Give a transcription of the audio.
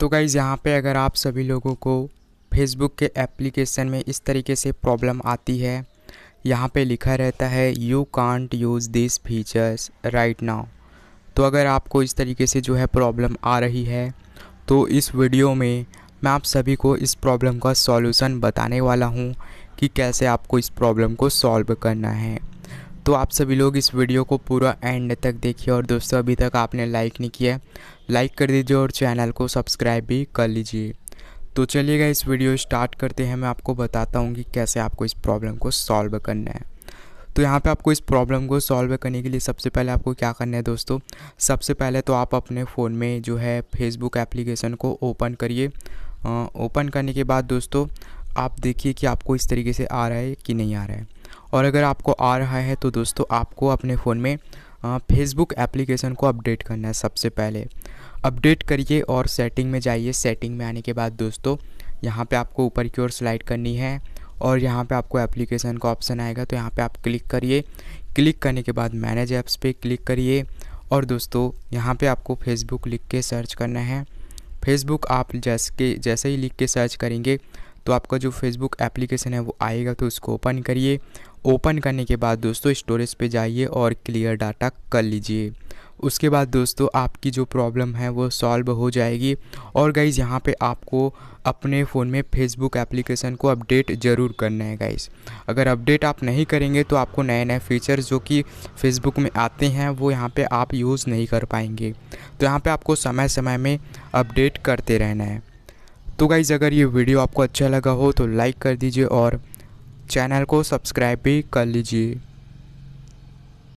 तो गाइज़ यहाँ पे अगर आप सभी लोगों को फेसबुक के एप्लीकेशन में इस तरीके से प्रॉब्लम आती है यहाँ पे लिखा रहता है you can't use this features right now तो अगर आपको इस तरीके से जो है प्रॉब्लम आ रही है तो इस वीडियो में मैं आप सभी को इस प्रॉब्लम का सॉल्यूशन बताने वाला हूँ कि कैसे आपको इस प्रॉब्लम को सॉल्व करना है तो आप सभी लोग इस वीडियो को पूरा एंड तक देखिए और दोस्तों अभी तक आपने लाइक नहीं किया लाइक कर दीजिए और चैनल को सब्सक्राइब भी कर लीजिए तो चलिएगा इस वीडियो स्टार्ट करते हैं मैं आपको बताता हूँ कि कैसे आपको इस प्रॉब्लम को सॉल्व करना है तो यहाँ पे आपको इस प्रॉब्लम को सॉल्व करने के लिए सबसे पहले आपको क्या करना है दोस्तों सबसे पहले तो आप अपने फ़ोन में जो है फेसबुक एप्लीकेशन को ओपन करिए ओपन करने के बाद दोस्तों आप देखिए कि आपको इस तरीके से आ रहा है कि नहीं आ रहा है और अगर आपको आ रहा है तो दोस्तों आपको अपने फ़ोन में फेसबुक एप्लीकेशन को अपडेट करना है सबसे पहले अपडेट करिए और सेटिंग में जाइए सेटिंग में आने के बाद दोस्तों यहाँ पे आपको ऊपर की ओर स्लाइड करनी है और यहाँ पे आपको एप्लीकेशन का ऑप्शन आएगा तो यहाँ पे आप क्लिक करिए क्लिक करने के बाद मैनेज ऐप्स पे क्लिक करिए और दोस्तों यहाँ पे आपको फेसबुक लिख के सर्च करना है फेसबुक आप जैस के जैसे ही लिख के सर्च करेंगे तो आपका जो फेसबुक एप्लीकेशन है वो आएगा तो उसको ओपन करिए ओपन करने के बाद दोस्तों स्टोरेज पे जाइए और क्लियर डाटा कर लीजिए उसके बाद दोस्तों आपकी जो प्रॉब्लम है वो सॉल्व हो जाएगी और गाइज़ यहाँ पे आपको अपने फ़ोन में फेसबुक एप्लीकेशन को अपडेट ज़रूर करना है गाइज़ अगर अपडेट आप नहीं करेंगे तो आपको नए नए फीचर्स जो कि फेसबुक में आते हैं वो यहाँ पे आप यूज़ नहीं कर पाएंगे तो यहाँ पे आपको समय समय में अपडेट करते रहना है तो गाइज़ अगर ये वीडियो आपको अच्छा लगा हो तो लाइक कर दीजिए और चैनल को सब्सक्राइब भी कर लीजिए